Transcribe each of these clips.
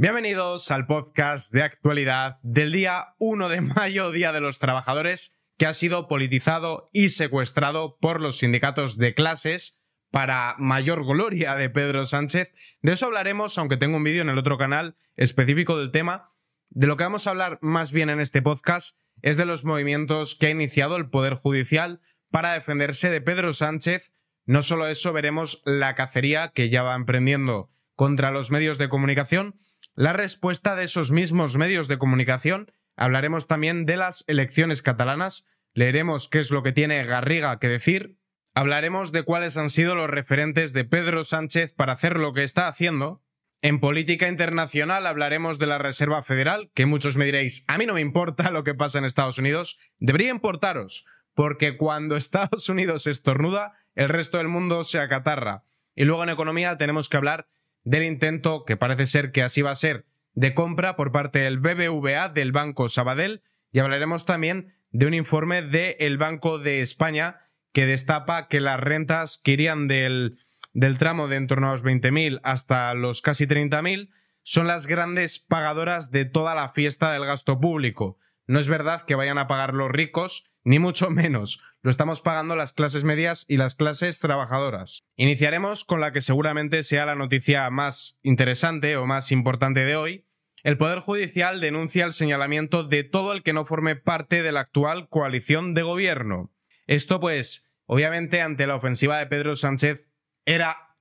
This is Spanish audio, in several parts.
Bienvenidos al podcast de actualidad del día 1 de mayo, Día de los Trabajadores, que ha sido politizado y secuestrado por los sindicatos de clases para mayor gloria de Pedro Sánchez. De eso hablaremos, aunque tengo un vídeo en el otro canal específico del tema. De lo que vamos a hablar más bien en este podcast es de los movimientos que ha iniciado el Poder Judicial para defenderse de Pedro Sánchez. No solo eso, veremos la cacería que ya va emprendiendo contra los medios de comunicación la respuesta de esos mismos medios de comunicación. Hablaremos también de las elecciones catalanas, leeremos qué es lo que tiene Garriga que decir, hablaremos de cuáles han sido los referentes de Pedro Sánchez para hacer lo que está haciendo. En política internacional hablaremos de la Reserva Federal, que muchos me diréis, a mí no me importa lo que pasa en Estados Unidos, debería importaros, porque cuando Estados Unidos estornuda, el resto del mundo se acatarra. Y luego en economía tenemos que hablar del intento, que parece ser que así va a ser, de compra por parte del BBVA del Banco Sabadell y hablaremos también de un informe del Banco de España que destapa que las rentas que irían del, del tramo de en torno a los 20.000 hasta los casi 30.000 son las grandes pagadoras de toda la fiesta del gasto público. No es verdad que vayan a pagar los ricos, ni mucho menos lo estamos pagando las clases medias y las clases trabajadoras. Iniciaremos con la que seguramente sea la noticia más interesante o más importante de hoy. El Poder Judicial denuncia el señalamiento de todo el que no forme parte de la actual coalición de gobierno. Esto pues, obviamente ante la ofensiva de Pedro Sánchez era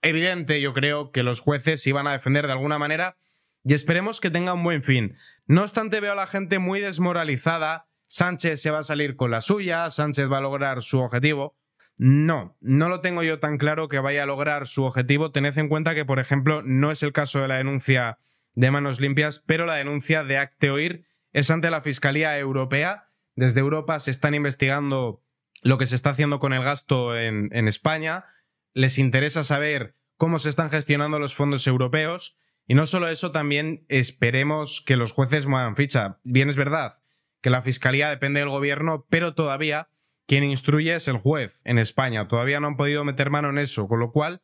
evidente, yo creo, que los jueces iban a defender de alguna manera y esperemos que tenga un buen fin. No obstante, veo a la gente muy desmoralizada Sánchez se va a salir con la suya, Sánchez va a lograr su objetivo. No, no lo tengo yo tan claro que vaya a lograr su objetivo. Tened en cuenta que, por ejemplo, no es el caso de la denuncia de manos limpias, pero la denuncia de Acteoir es ante la Fiscalía Europea. Desde Europa se están investigando lo que se está haciendo con el gasto en, en España. Les interesa saber cómo se están gestionando los fondos europeos. Y no solo eso, también esperemos que los jueces muevan ficha. Bien es verdad, que la fiscalía depende del gobierno, pero todavía quien instruye es el juez en España. Todavía no han podido meter mano en eso, con lo cual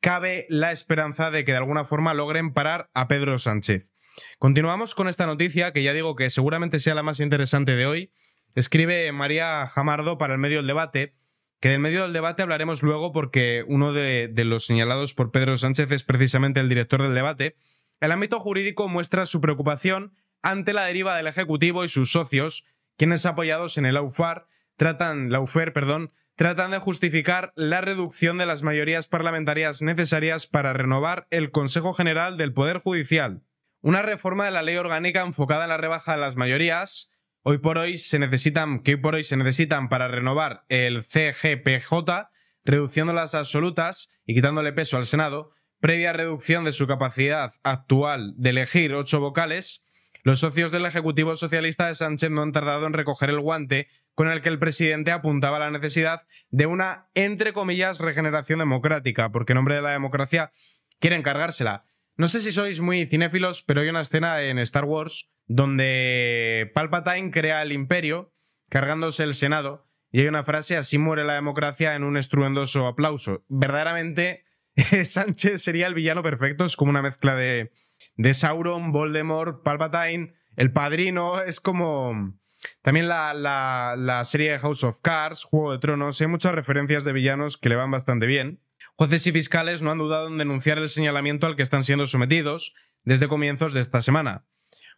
cabe la esperanza de que de alguna forma logren parar a Pedro Sánchez. Continuamos con esta noticia, que ya digo que seguramente sea la más interesante de hoy. Escribe María Jamardo para el medio del debate, que del medio del debate hablaremos luego porque uno de, de los señalados por Pedro Sánchez es precisamente el director del debate. El ámbito jurídico muestra su preocupación ante la deriva del Ejecutivo y sus socios, quienes apoyados en el AUFAR tratan, perdón, tratan de justificar la reducción de las mayorías parlamentarias necesarias para renovar el Consejo General del Poder Judicial. Una reforma de la ley orgánica enfocada en la rebaja de las mayorías, hoy por hoy se necesitan, que hoy por hoy se necesitan para renovar el CGPJ, reduciendo las absolutas y quitándole peso al Senado, previa reducción de su capacidad actual de elegir ocho vocales, los socios del Ejecutivo Socialista de Sánchez no han tardado en recoger el guante con el que el presidente apuntaba la necesidad de una, entre comillas, regeneración democrática, porque en nombre de la democracia quieren cargársela. No sé si sois muy cinéfilos, pero hay una escena en Star Wars donde Palpatine crea el imperio cargándose el Senado y hay una frase, así muere la democracia en un estruendoso aplauso. Verdaderamente, Sánchez sería el villano perfecto, es como una mezcla de de Sauron, Voldemort, Palpatine, El Padrino, es como... También la, serie de House of Cards, Juego de Tronos, hay muchas referencias de villanos que le van bastante bien. Jueces y fiscales no han dudado en denunciar el señalamiento al que están siendo sometidos desde comienzos de esta semana.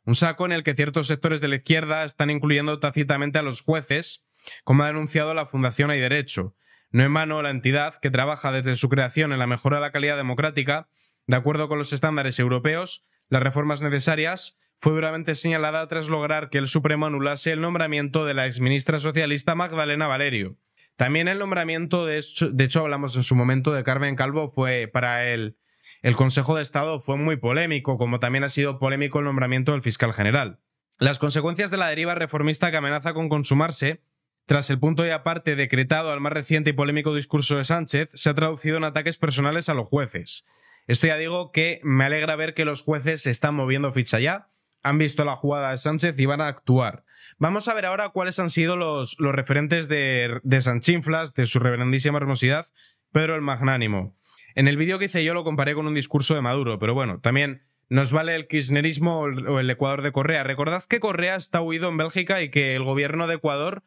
Un saco en el que ciertos sectores de la izquierda están incluyendo tácitamente a los jueces, como ha denunciado la Fundación Hay Derecho. No en mano la entidad, que trabaja desde su creación en la mejora de la calidad democrática, de acuerdo con los estándares europeos, las reformas necesarias fue duramente señalada tras lograr que el Supremo anulase el nombramiento de la exministra socialista Magdalena Valerio. También el nombramiento, de hecho, de hecho hablamos en su momento de Carmen Calvo, fue para el, el Consejo de Estado fue muy polémico, como también ha sido polémico el nombramiento del fiscal general. Las consecuencias de la deriva reformista que amenaza con consumarse, tras el punto y aparte decretado al más reciente y polémico discurso de Sánchez, se ha traducido en ataques personales a los jueces. Esto ya digo que me alegra ver que los jueces se están moviendo ficha ya, han visto la jugada de Sánchez y van a actuar. Vamos a ver ahora cuáles han sido los, los referentes de, de Sanchinflas, de su reverendísima hermosidad, Pedro el Magnánimo. En el vídeo que hice yo lo comparé con un discurso de Maduro, pero bueno, también nos vale el kirchnerismo o el Ecuador de Correa. Recordad que Correa está huido en Bélgica y que el gobierno de Ecuador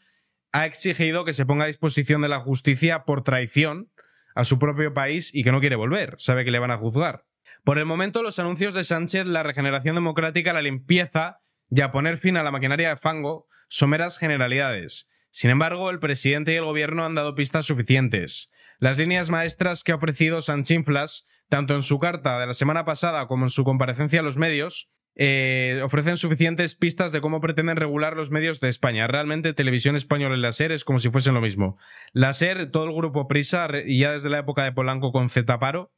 ha exigido que se ponga a disposición de la justicia por traición a su propio país y que no quiere volver, sabe que le van a juzgar. Por el momento, los anuncios de Sánchez, la regeneración democrática, la limpieza y a poner fin a la maquinaria de fango son meras generalidades. Sin embargo, el presidente y el gobierno han dado pistas suficientes. Las líneas maestras que ha ofrecido Sanchinflas, tanto en su carta de la semana pasada como en su comparecencia a los medios, eh, ofrecen suficientes pistas de cómo pretenden regular los medios de España. Realmente Televisión Española y la SER es como si fuesen lo mismo. La SER, todo el grupo Prisa, y ya desde la época de Polanco con Paro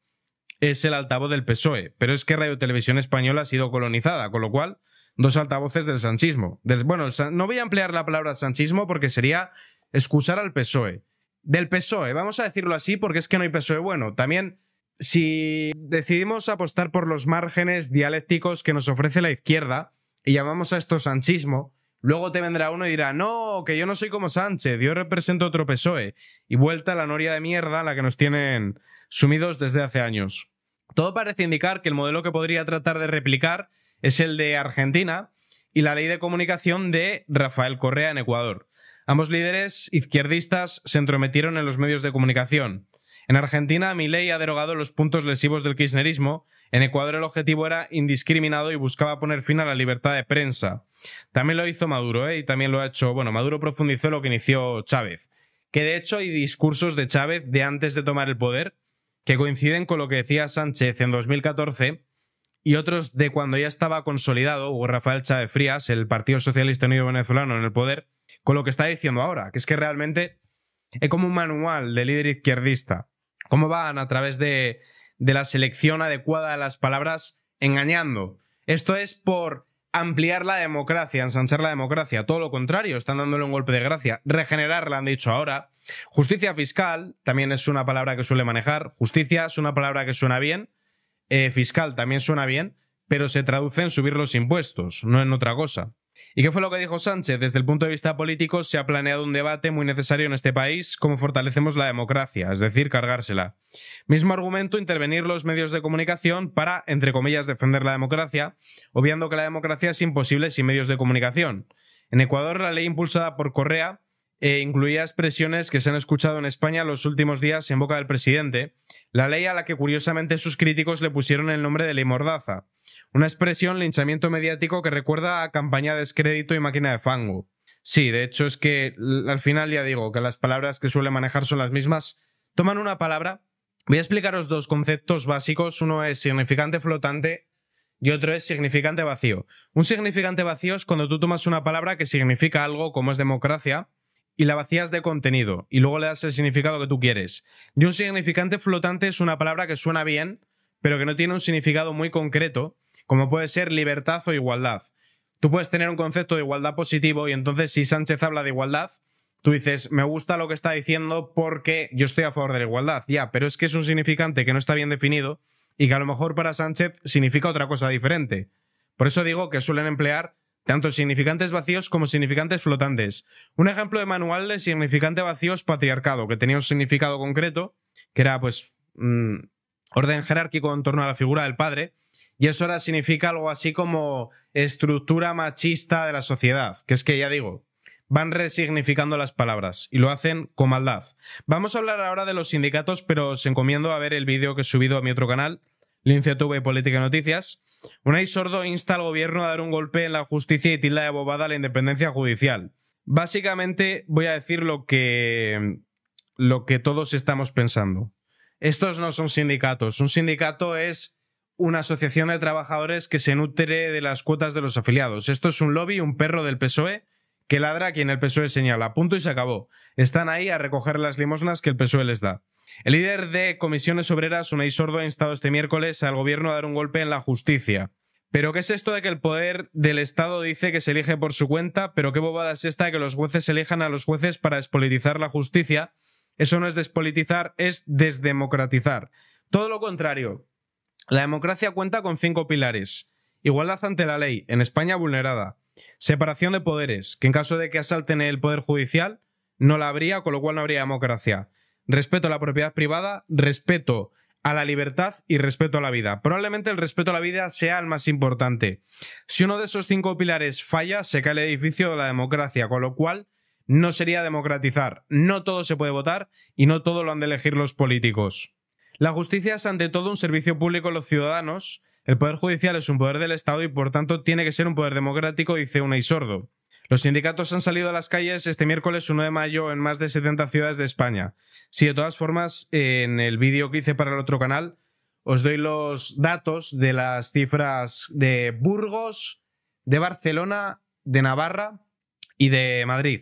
es el altavoz del PSOE. Pero es que Radio Televisión Española ha sido colonizada, con lo cual, dos altavoces del sanchismo. bueno, no voy a emplear la palabra sanchismo porque sería excusar al PSOE. Del PSOE, vamos a decirlo así porque es que no hay PSOE bueno. También si decidimos apostar por los márgenes dialécticos que nos ofrece la izquierda y llamamos a esto sanchismo, luego te vendrá uno y dirá, no, que yo no soy como Sánchez, yo represento otro PSOE, y vuelta a la noria de mierda a la que nos tienen sumidos desde hace años. Todo parece indicar que el modelo que podría tratar de replicar es el de Argentina y la ley de comunicación de Rafael Correa en Ecuador. Ambos líderes izquierdistas se entrometieron en los medios de comunicación. En Argentina, ley ha derogado los puntos lesivos del kirchnerismo. En Ecuador el objetivo era indiscriminado y buscaba poner fin a la libertad de prensa. También lo hizo Maduro, ¿eh? y también lo ha hecho, bueno, Maduro profundizó lo que inició Chávez. Que de hecho hay discursos de Chávez de antes de tomar el poder que coinciden con lo que decía Sánchez en 2014 y otros de cuando ya estaba consolidado o Rafael Chávez Frías, el Partido Socialista Unido Venezolano en el poder, con lo que está diciendo ahora, que es que realmente es como un manual de líder izquierdista cómo van a través de, la selección adecuada de las palabras engañando. Esto es por ampliar la democracia, ensanchar la democracia, todo lo contrario, están dándole un golpe de gracia, Regenerar, regenerarla han dicho ahora. Justicia fiscal también es una palabra que suele manejar, justicia es una palabra que suena bien, eh, fiscal también suena bien, pero se traduce en subir los impuestos, no en otra cosa. ¿Y qué fue lo que dijo Sánchez? Desde el punto de vista político se ha planeado un debate muy necesario en este país, cómo fortalecemos la democracia, es decir, cargársela. Mismo argumento, intervenir los medios de comunicación para, entre comillas, defender la democracia, obviando que la democracia es imposible sin medios de comunicación. En Ecuador, la ley impulsada por Correa e incluía expresiones que se han escuchado en España los últimos días en boca del presidente, la ley a la que curiosamente sus críticos le pusieron el nombre de ley mordaza, una expresión linchamiento mediático que recuerda a campaña de descrédito y máquina de fango. Sí, de hecho es que al final ya digo que las palabras que suele manejar son las mismas. Toman una palabra. Voy a explicaros dos conceptos básicos. Uno es significante flotante y otro es significante vacío. Un significante vacío es cuando tú tomas una palabra que significa algo como es democracia y la vacías de contenido y luego le das el significado que tú quieres. Y un significante flotante es una palabra que suena bien, pero que no tiene un significado muy concreto, como puede ser libertad o igualdad. Tú puedes tener un concepto de igualdad positivo y entonces si Sánchez habla de igualdad, tú dices, me gusta lo que está diciendo porque yo estoy a favor de la igualdad. Ya, pero es que es un significante que no está bien definido y que a lo mejor para Sánchez significa otra cosa diferente. Por eso digo que suelen emplear tanto significantes vacíos como significantes flotantes. Un ejemplo de manual de significante vacíos es patriarcado, que tenía un significado concreto, que era pues mm, orden jerárquico en torno a la figura del padre, y eso ahora significa algo así como estructura machista de la sociedad, que es que ya digo, van resignificando las palabras y lo hacen con maldad. Vamos a hablar ahora de los sindicatos, pero os encomiendo a ver el vídeo que he subido a mi otro canal, Lincia TV Política Noticias, Unai Sordo insta al gobierno a dar un golpe en la justicia y tilda de bobada a la independencia judicial. Básicamente voy a decir lo que, lo que todos estamos pensando. Estos no son sindicatos. Un sindicato es una asociación de trabajadores que se nutre de las cuotas de los afiliados. Esto es un lobby, un perro del PSOE que ladra a quien el PSOE señala. Punto y se acabó. Están ahí a recoger las limosnas que el PSOE les da. El líder de comisiones obreras, Unay Sordo, ha instado este miércoles al gobierno a dar un golpe en la justicia. ¿Pero qué es esto de que el poder del Estado dice que se elige por su cuenta? ¿Pero qué bobada es esta de que los jueces elijan a los jueces para despolitizar la justicia? Eso no es despolitizar, es desdemocratizar. Todo lo contrario. La democracia cuenta con cinco pilares. Igualdad ante la ley, en España vulnerada. Separación de poderes, que en caso de que asalten el poder judicial, no la habría, con lo cual no habría democracia respeto a la propiedad privada, respeto a la libertad y respeto a la vida. Probablemente el respeto a la vida sea el más importante. Si uno de esos cinco pilares falla, se cae el edificio de la democracia, con lo cual no sería democratizar. No todo se puede votar y no todo lo han de elegir los políticos. La justicia es ante todo un servicio público a los ciudadanos. El poder judicial es un poder del Estado y por tanto tiene que ser un poder democrático, dice una y sordo. Los sindicatos han salido a las calles este miércoles 1 de mayo en más de 70 ciudades de España. Si sí, de todas formas, en el vídeo que hice para el otro canal, os doy los datos de las cifras de Burgos, de Barcelona, de Navarra y de Madrid.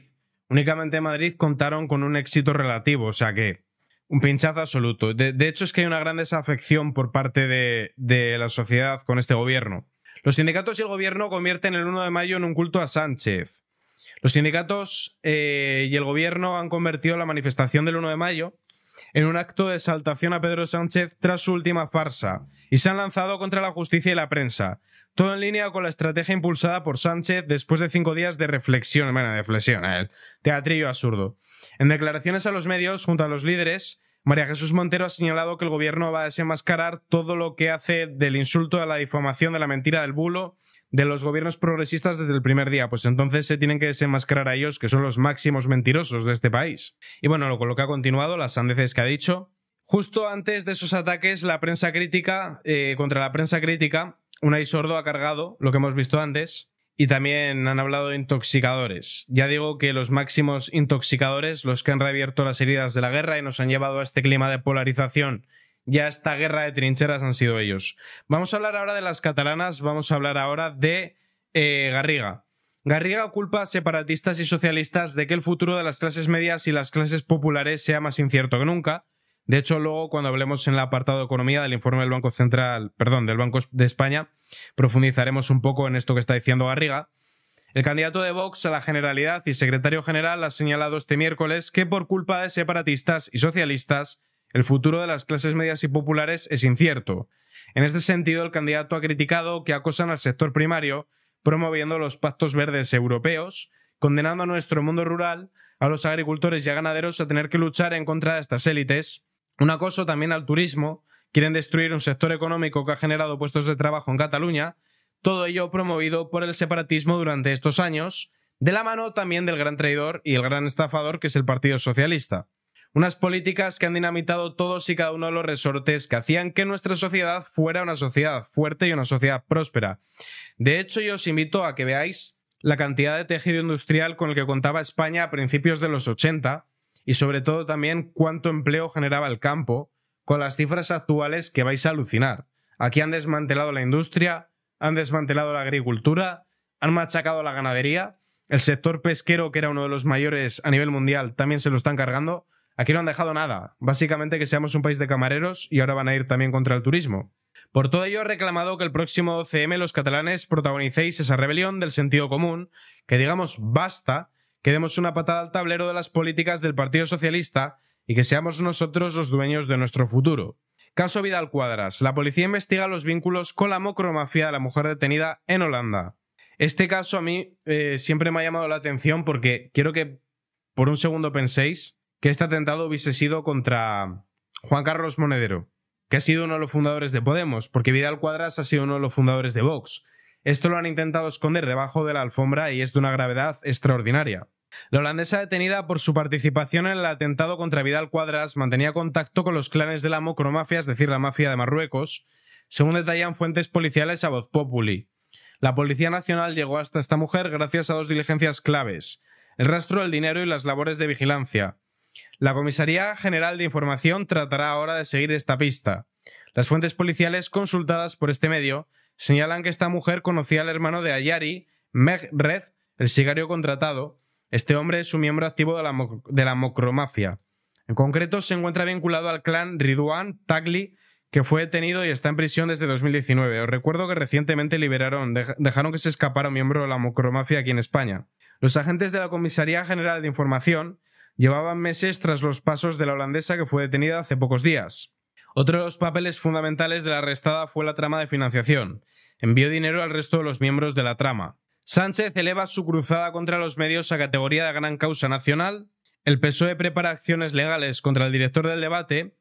Únicamente Madrid contaron con un éxito relativo, o sea que un pinchazo absoluto. De, hecho, es que hay una gran desafección por parte de la sociedad con este gobierno. Los sindicatos y el gobierno convierten el 1 de mayo en un culto a Sánchez. Los sindicatos eh, y el gobierno han convertido la manifestación del 1 de mayo en un acto de exaltación a Pedro Sánchez tras su última farsa y se han lanzado contra la justicia y la prensa. Todo en línea con la estrategia impulsada por Sánchez después de cinco días de reflexión, bueno, de reflexión, el eh, teatrillo absurdo. En declaraciones a los medios, junto a los líderes, María Jesús Montero ha señalado que el gobierno va a desenmascarar todo lo que hace del insulto, de la difamación, de la mentira, del bulo de los gobiernos progresistas desde el primer día. Pues entonces se tienen que desenmascarar a ellos, que son los máximos mentirosos de este país. Y bueno, lo, lo que ha continuado, las sandeces que ha dicho. Justo antes de esos ataques, la prensa crítica, eh, contra la prensa crítica, un Sordo ha cargado, lo que hemos visto antes, y también han hablado de intoxicadores. Ya digo que los máximos intoxicadores, los que han reabierto las heridas de la guerra y nos han llevado a este clima de polarización y a esta guerra de trincheras han sido ellos. Vamos a hablar ahora de las catalanas, vamos a hablar ahora de eh, Garriga. Garriga culpa a separatistas y socialistas de que el futuro de las clases medias y las clases populares sea más incierto que nunca, de hecho, luego cuando hablemos en el apartado de economía del informe del Banco Central, perdón, del Banco de España, profundizaremos un poco en esto que está diciendo Garriga. El candidato de Vox a la Generalidad y secretario general ha señalado este miércoles que por culpa de separatistas y socialistas, el futuro de las clases medias y populares es incierto. En este sentido, el candidato ha criticado que acosan al sector primario, promoviendo los pactos verdes europeos, condenando a nuestro mundo rural, a los agricultores y a ganaderos a tener que luchar en contra de estas élites, un acoso también al turismo, quieren destruir un sector económico que ha generado puestos de trabajo en Cataluña, todo ello promovido por el separatismo durante estos años, de la mano también del gran traidor y el gran estafador que es el Partido Socialista. Unas políticas que han dinamitado todos y cada uno de los resortes que hacían que nuestra sociedad fuera una sociedad fuerte y una sociedad próspera. De hecho, yo os invito a que veáis la cantidad de tejido industrial con el que contaba España a principios de los 80, y sobre todo también cuánto empleo generaba el campo, con las cifras actuales que vais a alucinar. Aquí han desmantelado la industria, han desmantelado la agricultura, han machacado la ganadería, el sector pesquero, que era uno de los mayores a nivel mundial, también se lo están cargando. Aquí no han dejado nada, básicamente que seamos un país de camareros y ahora van a ir también contra el turismo. Por todo ello, he reclamado que el próximo OCM, los catalanes protagonicéis esa rebelión del sentido común, que digamos basta que demos una patada al tablero de las políticas del Partido Socialista y que seamos nosotros los dueños de nuestro futuro. Caso Vidal Cuadras. La policía investiga los vínculos con la mocromafia de la mujer detenida en Holanda. Este caso a mí eh, siempre me ha llamado la atención porque quiero que por un segundo penséis que este atentado hubiese sido contra Juan Carlos Monedero, que ha sido uno de los fundadores de Podemos, porque Vidal Cuadras ha sido uno de los fundadores de Vox. Esto lo han intentado esconder debajo de la alfombra y es de una gravedad extraordinaria. La holandesa detenida por su participación en el atentado contra Vidal Cuadras mantenía contacto con los clanes de la mocromafia, es decir, la mafia de Marruecos, según detallan fuentes policiales a Voz Populi. La Policía Nacional llegó hasta esta mujer gracias a dos diligencias claves, el rastro del dinero y las labores de vigilancia. La Comisaría General de Información tratará ahora de seguir esta pista. Las fuentes policiales consultadas por este medio señalan que esta mujer conocía al hermano de Ayari, Meg el sicario contratado. Este hombre es un miembro activo de la, de la mocromafia. En concreto, se encuentra vinculado al clan Ridwan Tagli, que fue detenido y está en prisión desde 2019. Os recuerdo que recientemente liberaron, dejaron que se escapara un miembro de la mocromafia aquí en España. Los agentes de la Comisaría General de Información llevaban meses tras los pasos de la holandesa que fue detenida hace pocos días. Otro de los papeles fundamentales de la arrestada fue la trama de financiación. Envió dinero al resto de los miembros de la trama. Sánchez eleva su cruzada contra los medios a categoría de gran causa nacional, el PSOE prepara acciones legales contra el director del debate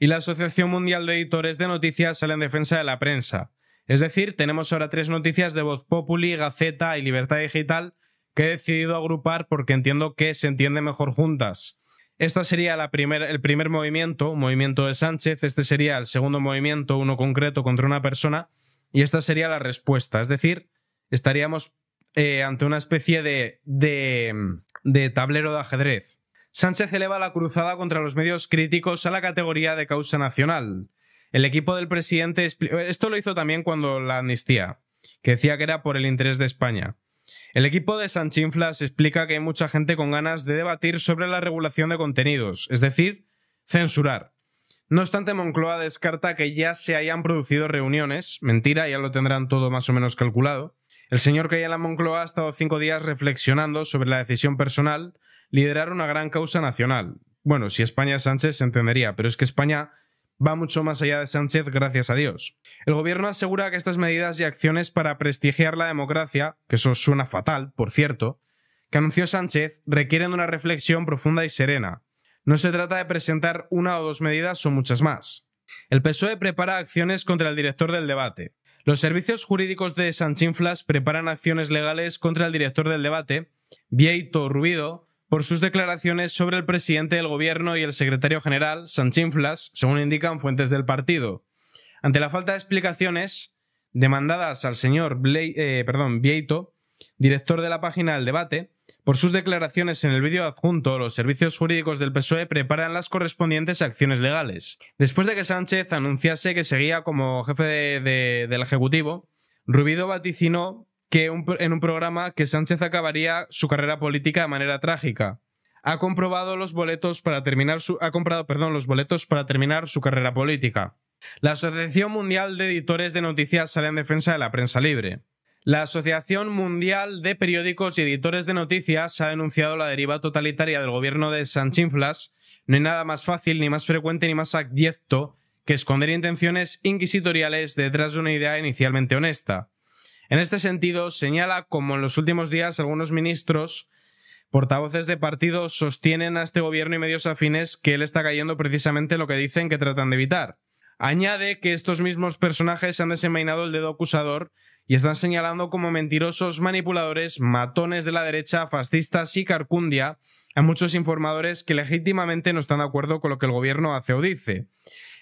y la Asociación Mundial de Editores de Noticias sale en defensa de la prensa. Es decir, tenemos ahora tres noticias de Voz Populi, Gaceta y Libertad Digital que he decidido agrupar porque entiendo que se entiende mejor juntas. Esta sería el primer movimiento, movimiento de Sánchez. Este sería el segundo movimiento, uno concreto contra una persona. Y esta sería la respuesta. Es decir, estaríamos eh, ante una especie de tablero de ajedrez. Sánchez eleva la cruzada contra los medios críticos a la categoría de causa nacional. El equipo del presidente. Esto lo hizo también cuando la amnistía, que decía que era por el interés de España. El equipo de Sanchinflas explica que hay mucha gente con ganas de debatir sobre la regulación de contenidos, es decir, censurar. No obstante, Moncloa descarta que ya se hayan producido reuniones, mentira, ya lo tendrán todo más o menos calculado. El señor Cayala Moncloa ha estado cinco días reflexionando sobre la decisión personal, liderar una gran causa nacional. Bueno, si España es Sánchez se entendería, pero es que España va mucho más allá de Sánchez, gracias a Dios. El gobierno asegura que estas medidas y acciones para prestigiar la democracia, que eso suena fatal, por cierto, que anunció Sánchez, requieren una reflexión profunda y serena. No se trata de presentar una o dos medidas o muchas más. El PSOE prepara acciones contra el director del debate. Los servicios jurídicos de Sanchinflas preparan acciones legales contra el director del debate, Vieito Rubido, por sus declaraciones sobre el presidente del gobierno y el secretario general, Sanchinflas, según indican fuentes del partido. Ante la falta de explicaciones demandadas al señor eh, perdón, Vieito, director de la página El Debate, por sus declaraciones en el vídeo adjunto, los servicios jurídicos del PSOE preparan las correspondientes acciones legales. Después de que Sánchez anunciase que seguía como jefe del Ejecutivo, Rubido vaticinó que en un programa que Sánchez acabaría su carrera política de manera trágica. Ha comprobado comprado, los boletos para terminar su carrera política. La Asociación Mundial de Editores de Noticias sale en defensa de la prensa libre. La Asociación Mundial de Periódicos y Editores de Noticias ha denunciado la deriva totalitaria del gobierno de Sanchinflas. No hay nada más fácil, ni más frecuente, ni más abyecto que esconder intenciones inquisitoriales detrás de una idea inicialmente honesta. En este sentido, señala como en los últimos días algunos ministros Portavoces de partidos sostienen a este gobierno y medios afines que él está cayendo precisamente lo que dicen que tratan de evitar. Añade que estos mismos personajes han desenvainado el dedo acusador y están señalando como mentirosos, manipuladores, matones de la derecha, fascistas y carcundia a muchos informadores que legítimamente no están de acuerdo con lo que el gobierno hace o dice.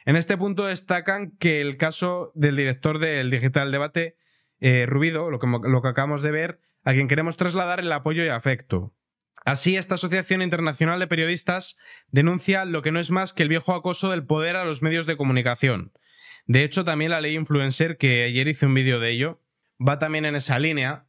En este punto destacan que el caso del director del Digital Debate, eh, Rubido, lo que acabamos de ver, a quien queremos trasladar el apoyo y afecto. Así, esta Asociación Internacional de Periodistas denuncia lo que no es más que el viejo acoso del poder a los medios de comunicación. De hecho, también la ley influencer, que ayer hice un vídeo de ello, va también en esa línea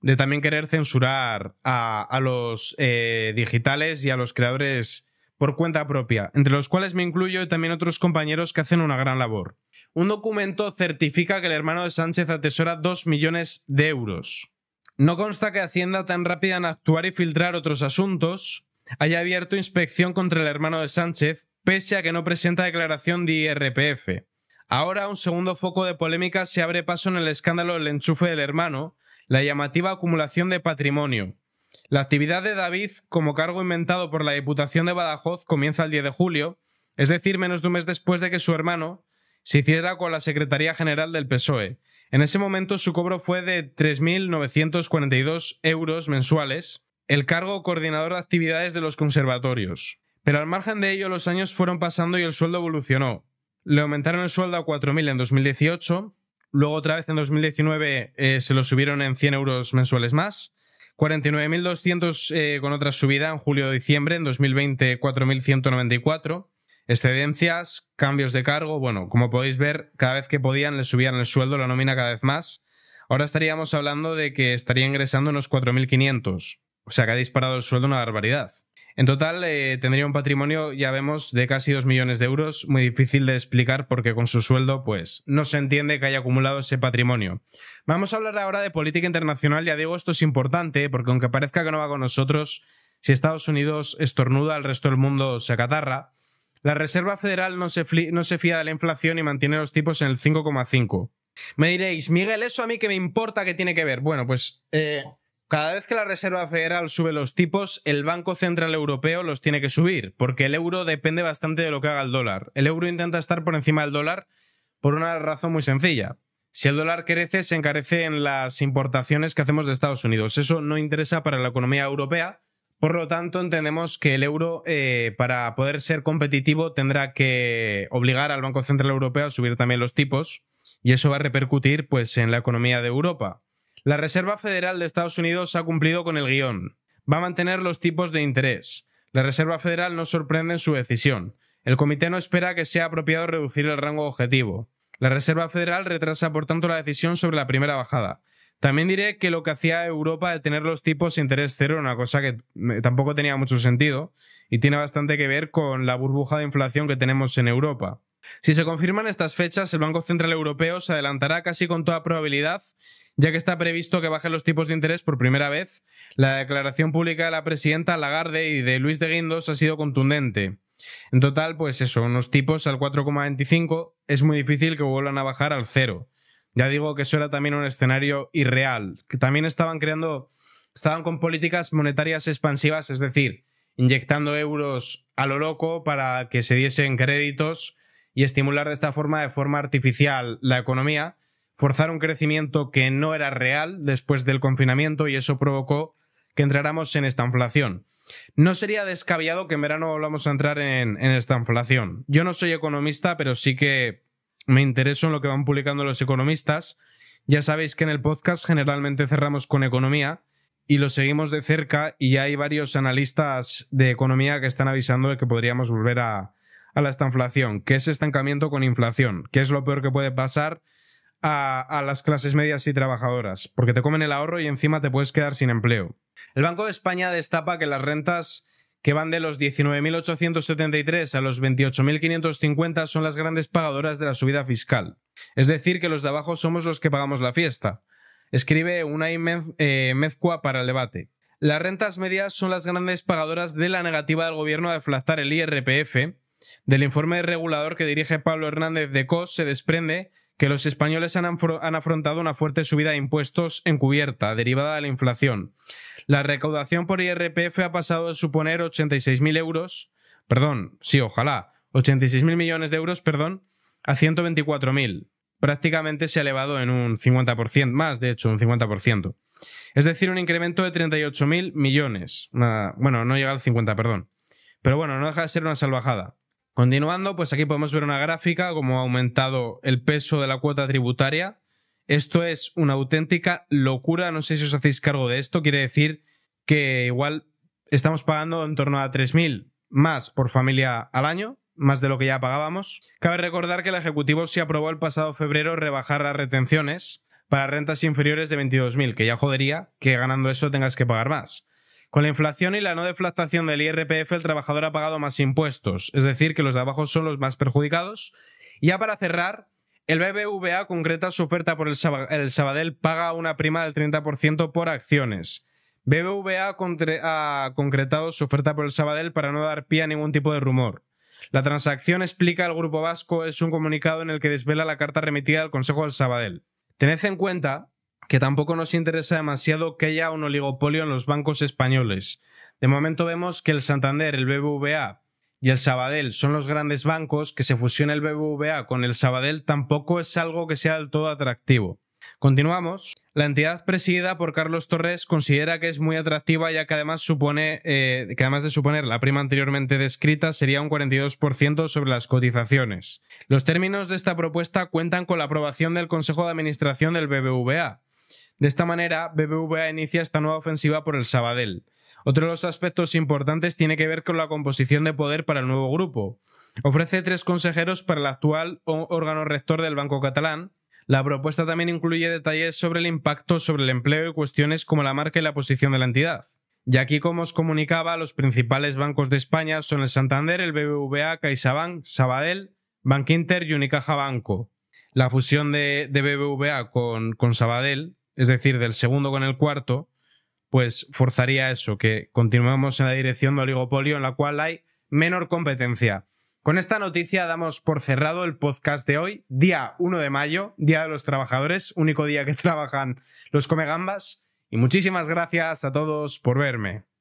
de también querer censurar a, los eh, digitales y a los creadores por cuenta propia, entre los cuales me incluyo y también otros compañeros que hacen una gran labor. Un documento certifica que el hermano de Sánchez atesora 2 millones de euros. No consta que Hacienda, tan rápida en actuar y filtrar otros asuntos, haya abierto inspección contra el hermano de Sánchez, pese a que no presenta declaración de IRPF. Ahora un segundo foco de polémica se abre paso en el escándalo del enchufe del hermano, la llamativa acumulación de patrimonio. La actividad de David, como cargo inventado por la Diputación de Badajoz, comienza el 10 de julio, es decir, menos de un mes después de que su hermano se hiciera con la Secretaría General del PSOE, en ese momento su cobro fue de 3.942 euros mensuales, el cargo coordinador de actividades de los conservatorios. Pero al margen de ello los años fueron pasando y el sueldo evolucionó. Le aumentaron el sueldo a 4.000 en 2018, luego otra vez en 2019 diecinueve eh, se lo subieron en 100 euros mensuales más, 49.200 doscientos eh, con otra subida en julio-diciembre, en 2020 4.194. Excedencias, cambios de cargo, bueno, como podéis ver, cada vez que podían le subían el sueldo, la nómina cada vez más. Ahora estaríamos hablando de que estaría ingresando unos 4.500, o sea que ha disparado el sueldo una barbaridad. En total eh, tendría un patrimonio, ya vemos, de casi 2 millones de euros, muy difícil de explicar porque con su sueldo pues no se entiende que haya acumulado ese patrimonio. Vamos a hablar ahora de política internacional, ya digo, esto es importante porque aunque parezca que no va con nosotros, si Estados Unidos estornuda, el resto del mundo se acatarra. La Reserva Federal no se, fía de la inflación y mantiene los tipos en el 5,5. Me diréis, Miguel, eso a mí qué me importa ¿Qué tiene que ver. Bueno, pues eh, cada vez que la Reserva Federal sube los tipos, el Banco Central Europeo los tiene que subir, porque el euro depende bastante de lo que haga el dólar. El euro intenta estar por encima del dólar por una razón muy sencilla. Si el dólar crece, se encarece en las importaciones que hacemos de Estados Unidos. Eso no interesa para la economía europea, por lo tanto, entendemos que el euro, eh, para poder ser competitivo, tendrá que obligar al Banco Central Europeo a subir también los tipos, y eso va a repercutir pues, en la economía de Europa. La Reserva Federal de Estados Unidos ha cumplido con el guión. Va a mantener los tipos de interés. La Reserva Federal no sorprende en su decisión. El comité no espera que sea apropiado reducir el rango objetivo. La Reserva Federal retrasa, por tanto, la decisión sobre la primera bajada. También diré que lo que hacía Europa de tener los tipos de interés cero era una cosa que tampoco tenía mucho sentido y tiene bastante que ver con la burbuja de inflación que tenemos en Europa. Si se confirman estas fechas, el Banco Central Europeo se adelantará casi con toda probabilidad, ya que está previsto que bajen los tipos de interés por primera vez. La declaración pública de la presidenta Lagarde y de Luis de Guindos ha sido contundente. En total, pues eso, unos tipos al 4,25 es muy difícil que vuelvan a bajar al cero. Ya digo que eso era también un escenario irreal, que también estaban creando, estaban con políticas monetarias expansivas, es decir, inyectando euros a lo loco para que se diesen créditos y estimular de esta forma, de forma artificial, la economía, forzar un crecimiento que no era real después del confinamiento y eso provocó que entráramos en esta inflación. No sería descabellado que en verano volvamos a entrar en, en esta inflación. Yo no soy economista, pero sí que me intereso en lo que van publicando los economistas. Ya sabéis que en el podcast generalmente cerramos con economía y lo seguimos de cerca y hay varios analistas de economía que están avisando de que podríamos volver a, la estanflación, que es estancamiento con inflación, que es lo peor que puede pasar a, las clases medias y trabajadoras, porque te comen el ahorro y encima te puedes quedar sin empleo. El Banco de España destapa que las rentas que van de los 19.873 a los 28.550 son las grandes pagadoras de la subida fiscal. Es decir, que los de abajo somos los que pagamos la fiesta. Escribe una eh, mezcua para el debate. Las rentas medias son las grandes pagadoras de la negativa del gobierno a deflactar el IRPF. Del informe regulador que dirige Pablo Hernández de COS se desprende que los españoles han, han afrontado una fuerte subida de impuestos encubierta, derivada de la inflación. La recaudación por IRPF ha pasado de suponer 86.000 euros, perdón, sí, ojalá, 86.000 millones de euros, perdón, a 124.000. Prácticamente se ha elevado en un 50%, más de hecho, un 50%. Es decir, un incremento de 38.000 millones. Ah, bueno, no llega al 50, perdón. Pero bueno, no deja de ser una salvajada. Continuando, pues aquí podemos ver una gráfica como ha aumentado el peso de la cuota tributaria esto es una auténtica locura, no sé si os hacéis cargo de esto, quiere decir que igual estamos pagando en torno a 3.000 más por familia al año, más de lo que ya pagábamos. Cabe recordar que el Ejecutivo se aprobó el pasado febrero rebajar las retenciones para rentas inferiores de 22.000, que ya jodería que ganando eso tengas que pagar más. Con la inflación y la no deflactación del IRPF, el trabajador ha pagado más impuestos, es decir, que los de abajo son los más perjudicados. Y ya para cerrar, el BBVA concreta su oferta por el, Sabadell, paga una prima del 30% por acciones. BBVA ha concretado su oferta por el Sabadell para no dar pie a ningún tipo de rumor. La transacción explica al Grupo Vasco es un comunicado en el que desvela la carta remitida al Consejo del Sabadell. Tened en cuenta que tampoco nos interesa demasiado que haya un oligopolio en los bancos españoles. De momento vemos que el Santander, el BBVA y el Sabadell son los grandes bancos, que se fusione el BBVA con el Sabadell tampoco es algo que sea del todo atractivo. Continuamos. La entidad presidida por Carlos Torres considera que es muy atractiva ya que además supone eh, que además de suponer la prima anteriormente descrita sería un 42% sobre las cotizaciones. Los términos de esta propuesta cuentan con la aprobación del Consejo de Administración del BBVA. De esta manera, BBVA inicia esta nueva ofensiva por el Sabadell. Otro de los aspectos importantes tiene que ver con la composición de poder para el nuevo grupo. Ofrece tres consejeros para el actual órgano rector del Banco Catalán. La propuesta también incluye detalles sobre el impacto sobre el empleo y cuestiones como la marca y la posición de la entidad. Y aquí, como os comunicaba, los principales bancos de España son el Santander, el BBVA, CaixaBank, Sabadell, Bankinter y Unicaja Banco. La fusión de, BBVA con, con Sabadell, es decir, del segundo con el cuarto, pues forzaría eso, que continuemos en la dirección de oligopolio en la cual hay menor competencia. Con esta noticia damos por cerrado el podcast de hoy, día 1 de mayo, Día de los Trabajadores, único día que trabajan los comegambas. Y muchísimas gracias a todos por verme.